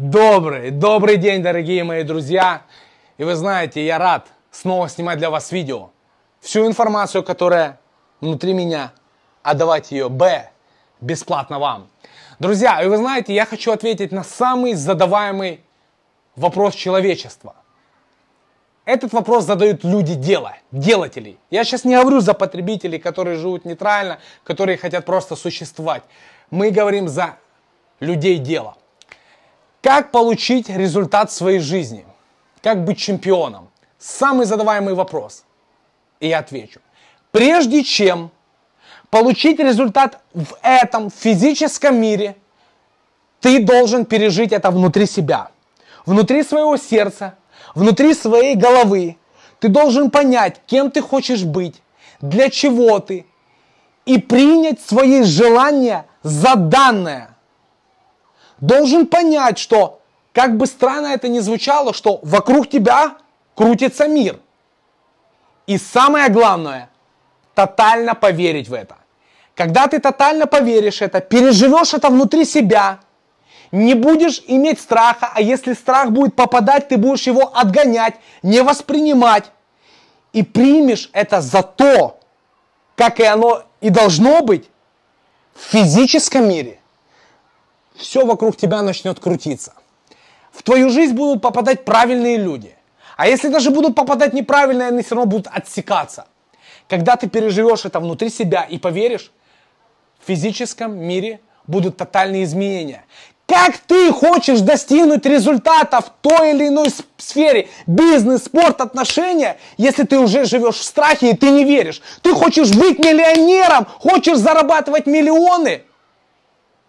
Добрый, добрый день, дорогие мои друзья. И вы знаете, я рад снова снимать для вас видео. Всю информацию, которая внутри меня, отдавать а ее, б, бесплатно вам. Друзья, и вы знаете, я хочу ответить на самый задаваемый вопрос человечества. Этот вопрос задают люди дела, делателей. Я сейчас не говорю за потребителей, которые живут нейтрально, которые хотят просто существовать. Мы говорим за людей дела. Как получить результат своей жизни? Как быть чемпионом? Самый задаваемый вопрос. И я отвечу. Прежде чем получить результат в этом физическом мире, ты должен пережить это внутри себя, внутри своего сердца, внутри своей головы. Ты должен понять, кем ты хочешь быть, для чего ты, и принять свои желания за данное должен понять, что, как бы странно это ни звучало, что вокруг тебя крутится мир. И самое главное, тотально поверить в это. Когда ты тотально поверишь это, переживешь это внутри себя, не будешь иметь страха, а если страх будет попадать, ты будешь его отгонять, не воспринимать. И примешь это за то, как и оно и должно быть в физическом мире все вокруг тебя начнет крутиться. В твою жизнь будут попадать правильные люди. А если даже будут попадать неправильные, они все равно будут отсекаться. Когда ты переживешь это внутри себя и поверишь, в физическом мире будут тотальные изменения. Как ты хочешь достигнуть результата в той или иной сфере, бизнес, спорт, отношения, если ты уже живешь в страхе и ты не веришь? Ты хочешь быть миллионером, хочешь зарабатывать миллионы?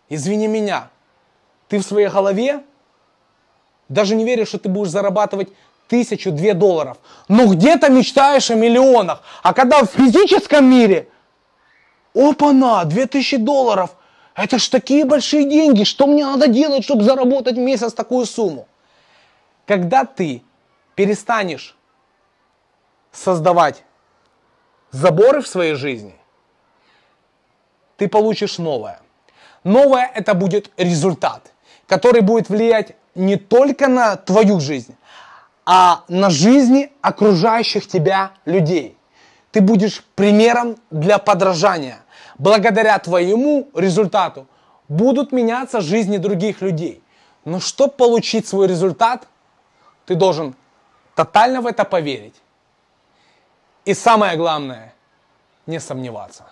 Извини меня, ты в своей голове даже не веришь, что ты будешь зарабатывать тысячу, две долларов. Но где-то мечтаешь о миллионах. А когда в физическом мире, опа-на, две тысячи долларов. Это ж такие большие деньги. Что мне надо делать, чтобы заработать месяц такую сумму? Когда ты перестанешь создавать заборы в своей жизни, ты получишь новое. Новое это будет результат который будет влиять не только на твою жизнь, а на жизни окружающих тебя людей. Ты будешь примером для подражания. Благодаря твоему результату будут меняться жизни других людей. Но чтобы получить свой результат, ты должен тотально в это поверить. И самое главное, не сомневаться.